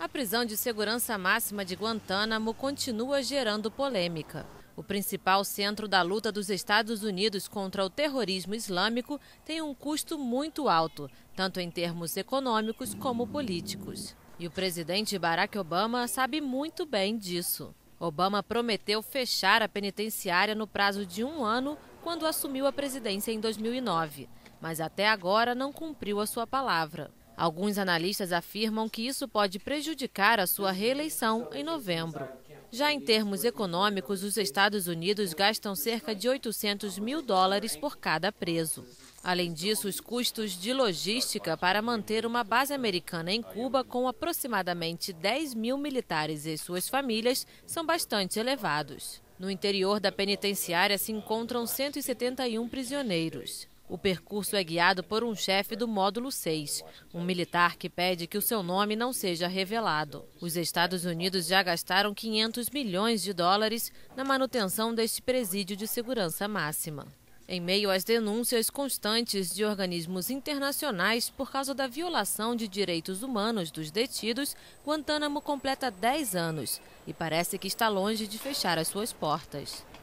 A prisão de segurança máxima de Guantánamo continua gerando polêmica. O principal centro da luta dos Estados Unidos contra o terrorismo islâmico tem um custo muito alto, tanto em termos econômicos como políticos. E o presidente Barack Obama sabe muito bem disso. Obama prometeu fechar a penitenciária no prazo de um ano quando assumiu a presidência em 2009, mas até agora não cumpriu a sua palavra. Alguns analistas afirmam que isso pode prejudicar a sua reeleição em novembro. Já em termos econômicos, os Estados Unidos gastam cerca de 800 mil dólares por cada preso. Além disso, os custos de logística para manter uma base americana em Cuba com aproximadamente 10 mil militares e suas famílias são bastante elevados. No interior da penitenciária se encontram 171 prisioneiros. O percurso é guiado por um chefe do módulo 6, um militar que pede que o seu nome não seja revelado. Os Estados Unidos já gastaram 500 milhões de dólares na manutenção deste presídio de segurança máxima. Em meio às denúncias constantes de organismos internacionais por causa da violação de direitos humanos dos detidos, Guantánamo completa 10 anos e parece que está longe de fechar as suas portas.